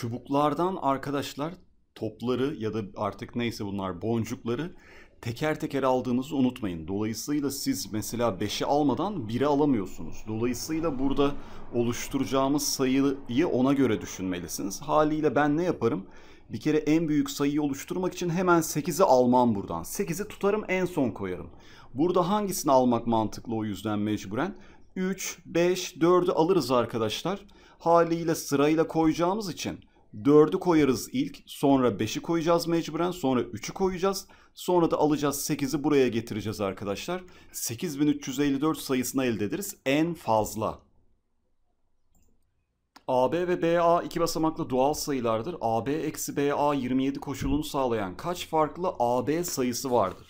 çubuklardan arkadaşlar topları ya da artık neyse bunlar boncukları teker teker aldığımızı unutmayın. Dolayısıyla siz mesela 5'i almadan 1'i alamıyorsunuz. Dolayısıyla burada oluşturacağımız sayıyı ona göre düşünmelisiniz. Haliyle ben ne yaparım? Bir kere en büyük sayıyı oluşturmak için hemen 8'i almam buradan. 8'i tutarım en son koyarım. Burada hangisini almak mantıklı o yüzden mecburen? 3, 5, 4'ü alırız arkadaşlar. Haliyle sırayla koyacağımız için 4'ü koyarız ilk. Sonra 5'i koyacağız mecburen. Sonra 3'ü koyacağız. Sonra da alacağız 8'i buraya getireceğiz arkadaşlar. 8354 sayısını elde ederiz. En fazla. AB ve BA iki basamaklı doğal sayılardır. AB eksi BA 27 koşulunu sağlayan kaç farklı AB sayısı vardır?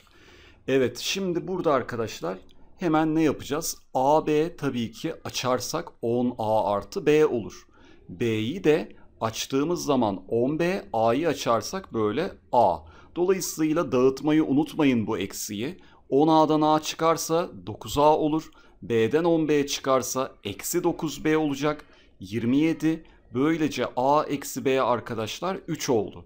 Evet şimdi burada arkadaşlar hemen ne yapacağız? AB tabii ki açarsak 10A artı B olur. B'yi de açtığımız zaman 10B, A'yı açarsak böyle A. Dolayısıyla dağıtmayı unutmayın bu eksiyi. 10A'dan A çıkarsa 9A olur. B'den 10B çıkarsa eksi 9B olacak. 27. Böylece A eksi B arkadaşlar 3 oldu.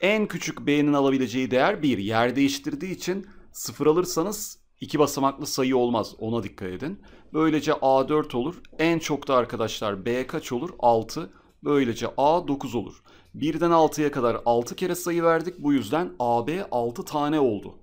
En küçük B'nin alabileceği değer 1. Yer değiştirdiği için 0 alırsanız 2 basamaklı sayı olmaz. Ona dikkat edin. Böylece A4 olur. En çok da arkadaşlar B kaç olur? 6. Böylece A 9 olur. 1'den 6'ya kadar 6 kere sayı verdik. Bu yüzden AB 6 tane oldu.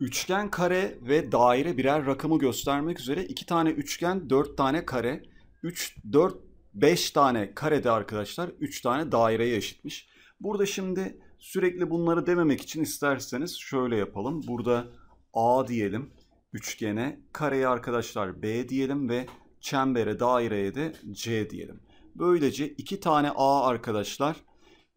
Üçgen, kare ve daire birer rakamı göstermek üzere iki tane üçgen, dört tane kare, üç, dört, beş tane karede arkadaşlar üç tane daireye eşitmiş. Burada şimdi sürekli bunları dememek için isterseniz şöyle yapalım. Burada A diyelim üçgene, kareye arkadaşlar B diyelim ve çembere, daireye de C diyelim. Böylece iki tane A arkadaşlar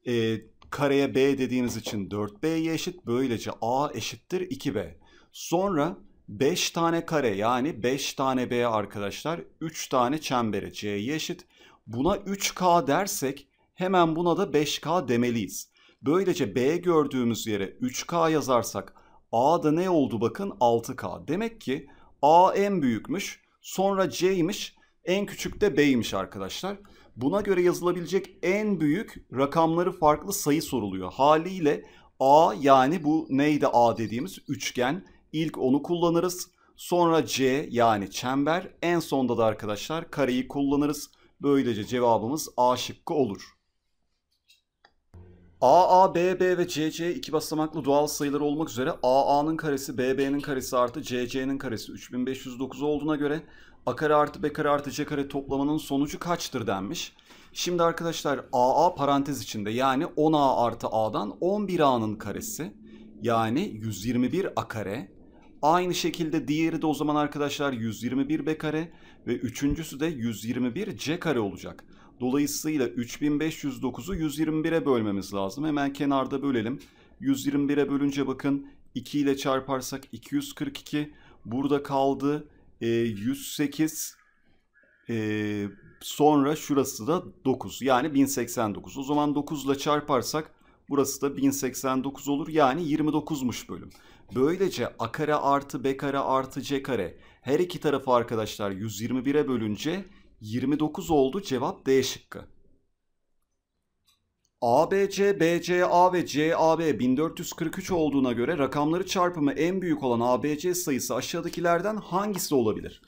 e, kareye B dediğimiz için 4B'ye eşit. Böylece A eşittir 2B. Sonra 5 tane kare yani 5 tane B arkadaşlar 3 tane çembere C'ye eşit. Buna 3K dersek hemen buna da 5K demeliyiz. Böylece B gördüğümüz yere 3K yazarsak A'da ne oldu bakın 6K. Demek ki A en büyükmüş. Sonra C'ymiş. En küçük de B'ymiş arkadaşlar. Buna göre yazılabilecek en büyük rakamları farklı sayı soruluyor. Haliyle A yani bu neydi A dediğimiz üçgen. İlk onu kullanırız. Sonra C yani çember. En sonda da arkadaşlar kareyi kullanırız. Böylece cevabımız A şıkkı olur. A, A, B, B ve C, C iki basamaklı doğal sayılar olmak üzere A, A'nın karesi, B, B'nin karesi artı C, C'nin karesi 3509 olduğuna göre A kare artı B kare artı C kare toplamanın sonucu kaçtır denmiş. Şimdi arkadaşlar A, A parantez içinde yani 10A artı A'dan 11A'nın karesi yani 121 A kare. Aynı şekilde diğeri de o zaman arkadaşlar 121 B kare ve üçüncüsü de 121 C kare olacak. Dolayısıyla 3509'u 121'e bölmemiz lazım. Hemen kenarda bölelim. 121'e bölünce bakın 2 ile çarparsak 242. Burada kaldı e, 108. E, sonra şurası da 9 yani 1089. O zaman 9 ile çarparsak burası da 1089 olur yani 29'muş bölüm. Böylece a kare artı b kare artı c kare her iki tarafı arkadaşlar 121'e bölünce 29 oldu cevap D şıkkı. ABC, A ve C, CAB 1443 olduğuna göre rakamları çarpımı en büyük olan ABC sayısı aşağıdakilerden hangisi olabilir?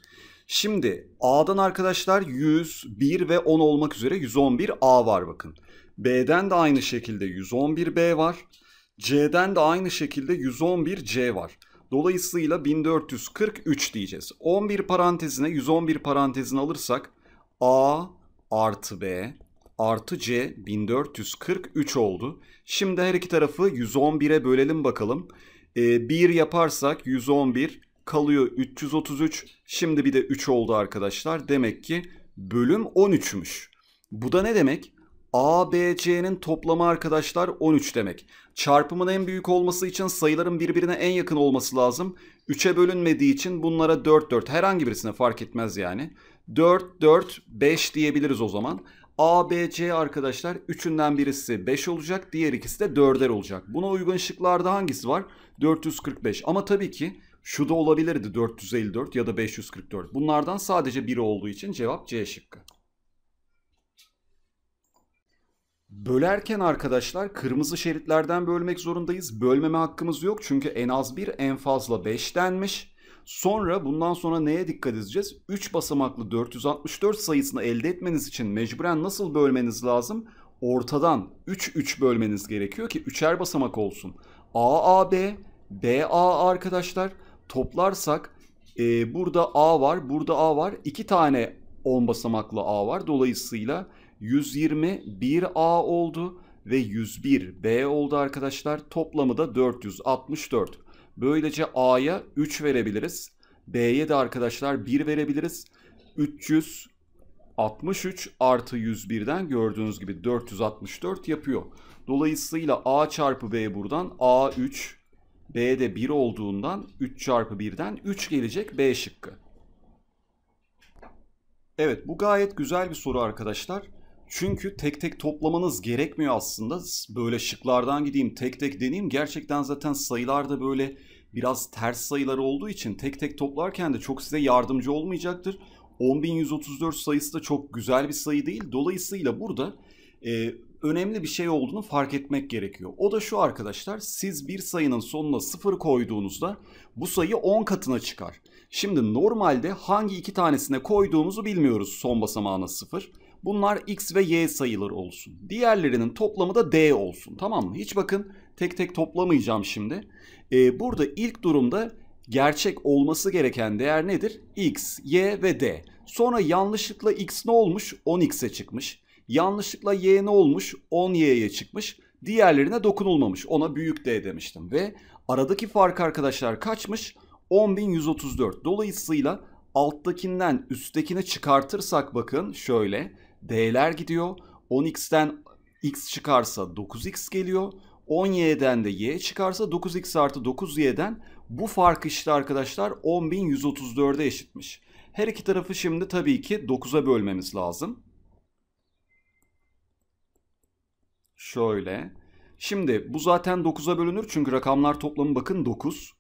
Şimdi A'dan arkadaşlar 100, 1 ve 10 olmak üzere 111 A var bakın. B'den de aynı şekilde 111 B var. C'den de aynı şekilde 111 C var. Dolayısıyla 1443 diyeceğiz. 11 parantezine 111 parantezine alırsak A artı B artı C 1443 oldu. Şimdi her iki tarafı 111'e bölelim bakalım. E, ee, 1 yaparsak 111 kalıyor 333. Şimdi bir de 3 oldu arkadaşlar. Demek ki bölüm 13'müş. Bu da ne demek? A, B, C'nin toplamı arkadaşlar 13 demek. Çarpımın en büyük olması için sayıların birbirine en yakın olması lazım. 3'e bölünmediği için bunlara 4, 4 herhangi birisine fark etmez yani. 4, 4, 5 diyebiliriz o zaman. A, B, C arkadaşlar üçünden birisi 5 olacak. Diğer ikisi de 4'er olacak. Buna uygun şıklarda hangisi var? 445. Ama tabii ki şu da olabilirdi 454 ya da 544. Bunlardan sadece biri olduğu için cevap C şıkkı. Bölerken arkadaşlar kırmızı şeritlerden bölmek zorundayız. Bölmeme hakkımız yok çünkü en az 1 en fazla 5 denmiş. Sonra bundan sonra neye dikkat edeceğiz? 3 basamaklı 464 sayısını elde etmeniz için mecburen nasıl bölmeniz lazım? Ortadan 3-3 bölmeniz gerekiyor ki 3'er basamak olsun. AAB, BA arkadaşlar toplarsak e, burada A var, burada A var. 2 tane 10 basamaklı A var. Dolayısıyla 121 A oldu ve 101 B oldu arkadaşlar. Toplamı da 464. Böylece A'ya 3 verebiliriz. B'ye de arkadaşlar 1 verebiliriz. 363 artı 101'den gördüğünüz gibi 464 yapıyor. Dolayısıyla A çarpı B buradan A 3 B de 1 olduğundan 3 çarpı 1'den 3 gelecek B şıkkı. Evet bu gayet güzel bir soru arkadaşlar. Çünkü tek tek toplamanız gerekmiyor aslında. Böyle şıklardan gideyim tek tek deneyeyim. Gerçekten zaten sayılarda böyle biraz ters sayıları olduğu için tek tek toplarken de çok size yardımcı olmayacaktır. 10.134 sayısı da çok güzel bir sayı değil. Dolayısıyla burada e, önemli bir şey olduğunu fark etmek gerekiyor. O da şu arkadaşlar siz bir sayının sonuna 0 koyduğunuzda bu sayı 10 katına çıkar. Şimdi normalde hangi iki tanesine koyduğumuzu bilmiyoruz son basamağına 0. Bunlar x ve y sayıları olsun. Diğerlerinin toplamı da d olsun tamam mı? Hiç bakın Tek tek toplamayacağım şimdi. E, burada ilk durumda gerçek olması gereken değer nedir? X, Y ve D. Sonra yanlışlıkla X ne olmuş? 10X'e çıkmış. Yanlışlıkla Y ne olmuş? 10Y'ye çıkmış. Diğerlerine dokunulmamış. Ona büyük D demiştim. Ve aradaki fark arkadaşlar kaçmış? 10.134. Dolayısıyla alttakinden üsttekini çıkartırsak bakın şöyle. D'ler gidiyor. 10x'ten x çıkarsa 9x geliyor. 10y'den de y çıkarsa 9x artı 9y'den bu fark işte arkadaşlar 10.134'e eşitmiş. Her iki tarafı şimdi tabii ki 9'a bölmemiz lazım. Şöyle. Şimdi bu zaten 9'a bölünür çünkü rakamlar toplamı bakın 9.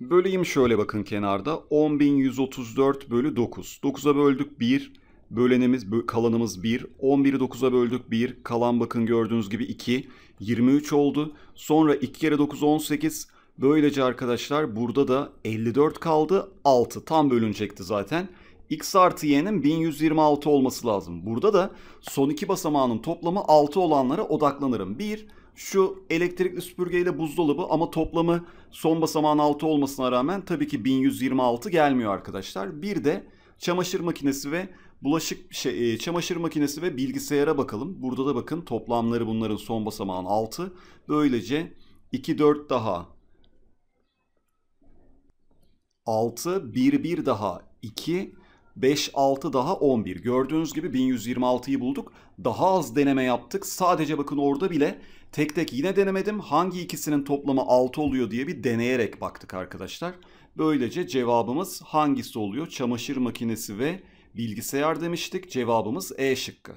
Böleyim şöyle bakın kenarda. 10.134 bölü 9. 9'a böldük 1. Bölenimiz, kalanımız 1. 11'i 9'a böldük 1. Kalan bakın gördüğünüz gibi 2. 23 oldu. Sonra 2 kere 9 18. Böylece arkadaşlar burada da 54 kaldı. 6 tam bölünecekti zaten. X artı y'nin 1126 olması lazım. Burada da son iki basamağının toplamı 6 olanlara odaklanırım. 1 şu elektrikli süpürgeyle buzdolabı ama toplamı son basamağın 6 olmasına rağmen tabii ki 1126 gelmiyor arkadaşlar. Bir de çamaşır makinesi ve Bulaşık şey, e, çamaşır makinesi ve bilgisayara bakalım. Burada da bakın toplamları bunların son basamağın 6. Böylece 2 4 daha 6 1 1 daha 2 5 6 daha 11. Gördüğünüz gibi 1126'yı bulduk. Daha az deneme yaptık. Sadece bakın orada bile tek tek yine denemedim. Hangi ikisinin toplamı 6 oluyor diye bir deneyerek baktık arkadaşlar. Böylece cevabımız hangisi oluyor? Çamaşır makinesi ve Bilgisayar demiştik. Cevabımız E şıkkı.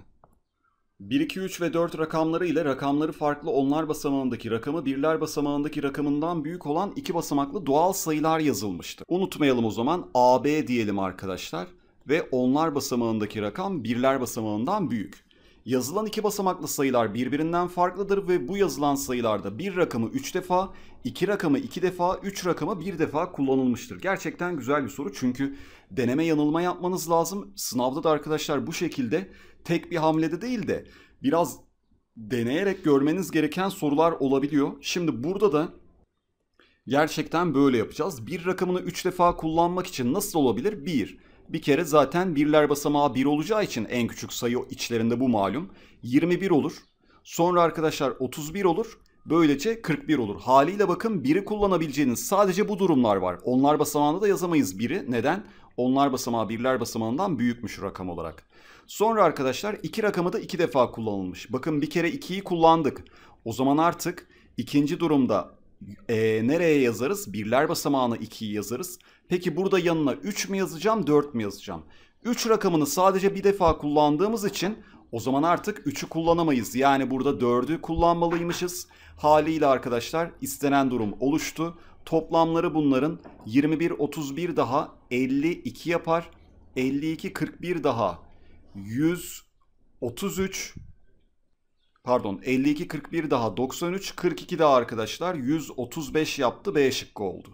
1, 2, 3 ve 4 rakamları ile rakamları farklı onlar basamağındaki rakamı birler basamağındaki rakamından büyük olan iki basamaklı doğal sayılar yazılmıştır. Unutmayalım o zaman AB diyelim arkadaşlar ve onlar basamağındaki rakam birler basamağından büyük. Yazılan iki basamaklı sayılar birbirinden farklıdır ve bu yazılan sayılarda bir rakamı 3 defa, iki rakamı 2 defa, 3 rakamı 1 defa kullanılmıştır. Gerçekten güzel bir soru çünkü deneme yanılma yapmanız lazım. Sınavda da arkadaşlar bu şekilde tek bir hamlede değil de biraz deneyerek görmeniz gereken sorular olabiliyor. Şimdi burada da gerçekten böyle yapacağız. Bir rakamını 3 defa kullanmak için nasıl olabilir? 1 bir kere zaten birler basamağı 1 olacağı için en küçük sayı içlerinde bu malum. 21 olur. Sonra arkadaşlar 31 olur. Böylece 41 olur. Haliyle bakın 1'i kullanabileceğiniz sadece bu durumlar var. Onlar basamağında da yazamayız 1'i. Neden? Onlar basamağı birler basamağından büyükmüş rakam olarak. Sonra arkadaşlar iki rakamı da iki defa kullanılmış. Bakın bir kere 2'yi kullandık. O zaman artık ikinci durumda e, nereye yazarız? Birler basamağına 2'yi yazarız. Peki burada yanına 3 mü yazacağım 4 mü yazacağım? 3 rakamını sadece bir defa kullandığımız için o zaman artık 3'ü kullanamayız. Yani burada 4'ü kullanmalıymışız. Haliyle arkadaşlar istenen durum oluştu. Toplamları bunların 21, 31 daha 52 yapar. 52, 41 daha 133 Pardon 52 41 daha 93 42 daha arkadaşlar 135 yaptı B şıkkı oldu.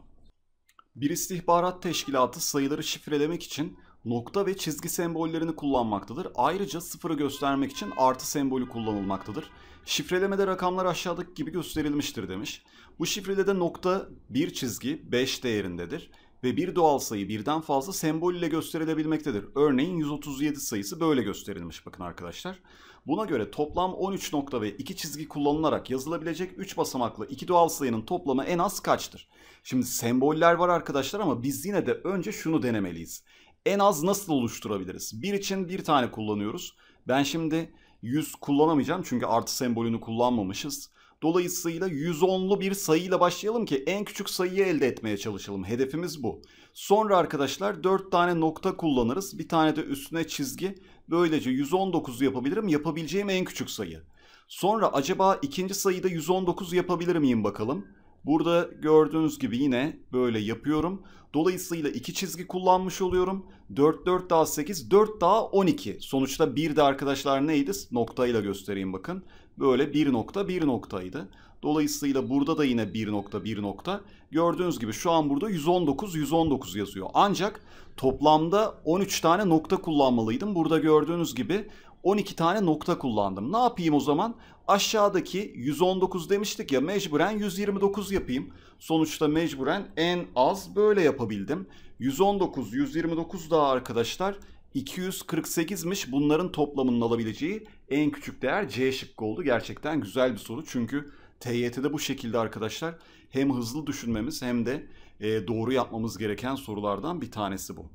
Bir istihbarat teşkilatı sayıları şifrelemek için nokta ve çizgi sembollerini kullanmaktadır. Ayrıca sıfırı göstermek için artı sembolü kullanılmaktadır. Şifrelemede rakamlar aşağıdaki gibi gösterilmiştir demiş. Bu şifrede de nokta bir çizgi 5 değerindedir ve bir doğal sayı birden fazla sembol ile gösterilebilmektedir. Örneğin 137 sayısı böyle gösterilmiş bakın arkadaşlar. Buna göre toplam 13 nokta ve 2 çizgi kullanılarak yazılabilecek 3 basamaklı 2 doğal sayının toplamı en az kaçtır? Şimdi semboller var arkadaşlar ama biz yine de önce şunu denemeliyiz. En az nasıl oluşturabiliriz? 1 için 1 tane kullanıyoruz. Ben şimdi 100 kullanamayacağım çünkü artı sembolünü kullanmamışız. Dolayısıyla 110'lu bir sayıyla başlayalım ki en küçük sayıyı elde etmeye çalışalım. Hedefimiz bu. Sonra arkadaşlar 4 tane nokta kullanırız. Bir tane de üstüne çizgi. Böylece 119'u yapabilirim. Yapabileceğim en küçük sayı. Sonra acaba ikinci sayıda 119 yapabilir miyim bakalım. Burada gördüğünüz gibi yine böyle yapıyorum. Dolayısıyla 2 çizgi kullanmış oluyorum. 4 4 daha 8 4 daha 12. Sonuçta 1 de arkadaşlar neydi? Noktayla göstereyim bakın böyle bir nokta bir noktaydı. Dolayısıyla burada da yine bir nokta bir nokta. Gördüğünüz gibi şu an burada 119 119 yazıyor. Ancak toplamda 13 tane nokta kullanmalıydım. Burada gördüğünüz gibi 12 tane nokta kullandım. Ne yapayım o zaman? Aşağıdaki 119 demiştik ya mecburen 129 yapayım. Sonuçta mecburen en az böyle yapabildim. 119 129 daha arkadaşlar 248'miş. Bunların toplamının alabileceği en küçük değer C şıkkı oldu. Gerçekten güzel bir soru. Çünkü TYT'de bu şekilde arkadaşlar hem hızlı düşünmemiz hem de e, doğru yapmamız gereken sorulardan bir tanesi bu.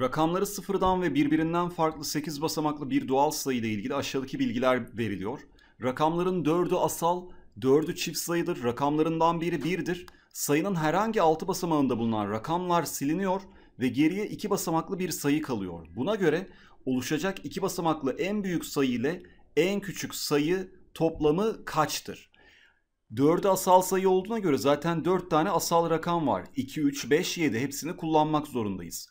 Rakamları sıfırdan ve birbirinden farklı 8 basamaklı bir doğal sayı ile ilgili aşağıdaki bilgiler veriliyor. Rakamların 4'ü asal, 4'ü çift sayıdır. Rakamlarından biri 1'dir. Sayının herhangi 6 basamağında bulunan rakamlar siliniyor ve ve geriye iki basamaklı bir sayı kalıyor. Buna göre oluşacak iki basamaklı en büyük sayı ile en küçük sayı toplamı kaçtır? 4'ü asal sayı olduğuna göre zaten 4 tane asal rakam var. 2, 3, 5, 7 hepsini kullanmak zorundayız.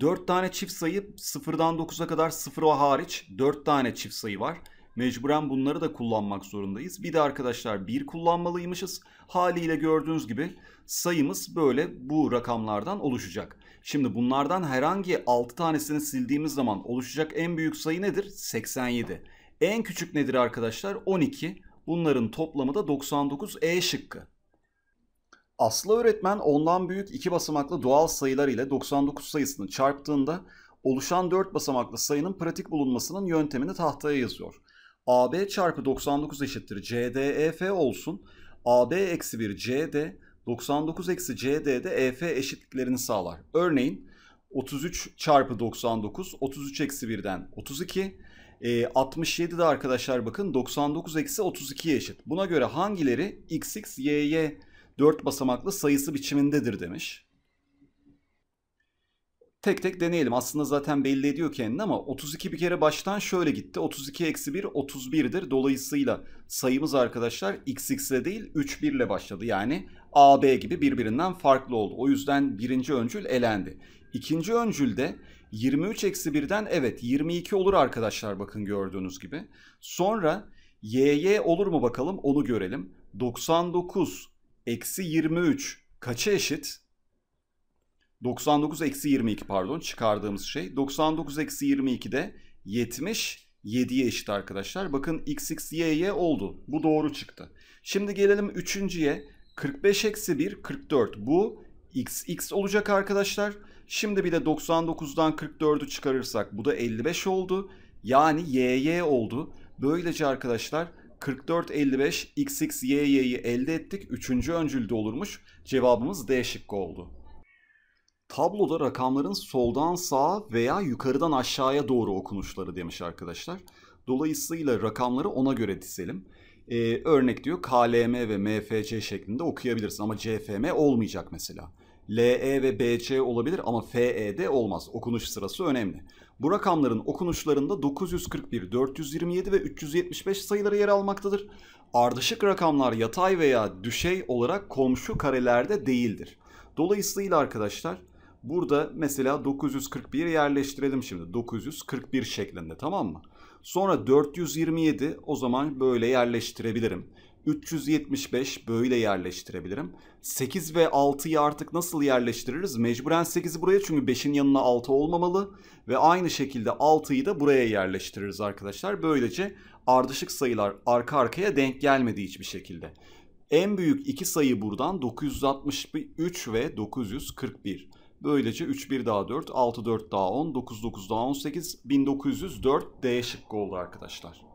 4 tane çift sayı 0'dan 9'a kadar 0 hariç 4 tane çift sayı var. Mecburen bunları da kullanmak zorundayız. Bir de arkadaşlar bir kullanmalıymışız. Haliyle gördüğünüz gibi sayımız böyle bu rakamlardan oluşacak. Şimdi bunlardan herhangi 6 tanesini sildiğimiz zaman oluşacak en büyük sayı nedir? 87. En küçük nedir arkadaşlar? 12. Bunların toplamı da 99 E şıkkı. Aslı öğretmen ondan büyük iki basamaklı doğal sayılar ile 99 sayısını çarptığında oluşan 4 basamaklı sayının pratik bulunmasının yöntemini tahtaya yazıyor. AB çarpı 99 eşittir CDEF olsun. AB eksi 1 CD 99 eksi CD'de EF eşitliklerini sağlar. Örneğin 33 çarpı 99 33 eksi 1'den 32 e, 67 de arkadaşlar bakın 99 eksi 32 eşit. Buna göre hangileri xx, yy 4 basamaklı sayısı biçimindedir demiş. Tek tek deneyelim. Aslında zaten belli ediyor kendini ama 32 bir kere baştan şöyle gitti. 32 eksi 1 31'dir. Dolayısıyla sayımız arkadaşlar xx ile değil 3 1 ile başladı. Yani AB gibi birbirinden farklı oldu. O yüzden birinci öncül elendi. İkinci öncülde 23 eksi 1'den evet 22 olur arkadaşlar bakın gördüğünüz gibi. Sonra YY olur mu bakalım onu görelim. 99 eksi 23 kaça eşit? 99 eksi 22 pardon çıkardığımız şey. 99 eksi 22 de 70 7'ye eşit arkadaşlar. Bakın x x y y oldu. Bu doğru çıktı. Şimdi gelelim üçüncüye. 45 eksi 1 44. Bu x x olacak arkadaşlar. Şimdi bir de 99'dan 44'ü çıkarırsak bu da 55 oldu. Yani y y oldu. Böylece arkadaşlar 44 55 x x y y'yi elde ettik. Üçüncü öncülde olurmuş. Cevabımız D şıkkı oldu. Tabloda rakamların soldan sağa veya yukarıdan aşağıya doğru okunuşları demiş arkadaşlar. Dolayısıyla rakamları ona göre dizelim. Ee, örnek diyor KLM ve MFC şeklinde okuyabilirsin ama CFM olmayacak mesela. LE ve BC olabilir ama FE olmaz. Okunuş sırası önemli. Bu rakamların okunuşlarında 941, 427 ve 375 sayıları yer almaktadır. Ardışık rakamlar yatay veya düşey olarak komşu karelerde değildir. Dolayısıyla arkadaşlar Burada mesela 941 yerleştirelim şimdi. 941 şeklinde tamam mı? Sonra 427 o zaman böyle yerleştirebilirim. 375 böyle yerleştirebilirim. 8 ve 6'yı artık nasıl yerleştiririz? Mecburen 8'i buraya çünkü 5'in yanına 6 olmamalı. Ve aynı şekilde 6'yı da buraya yerleştiririz arkadaşlar. Böylece ardışık sayılar arka arkaya denk gelmedi hiçbir şekilde. En büyük iki sayı buradan 963 ve 941. Böylece 3-1 daha 4, 6-4 daha 10, 9-9 daha 18, 1904 D şıkkı oldu arkadaşlar.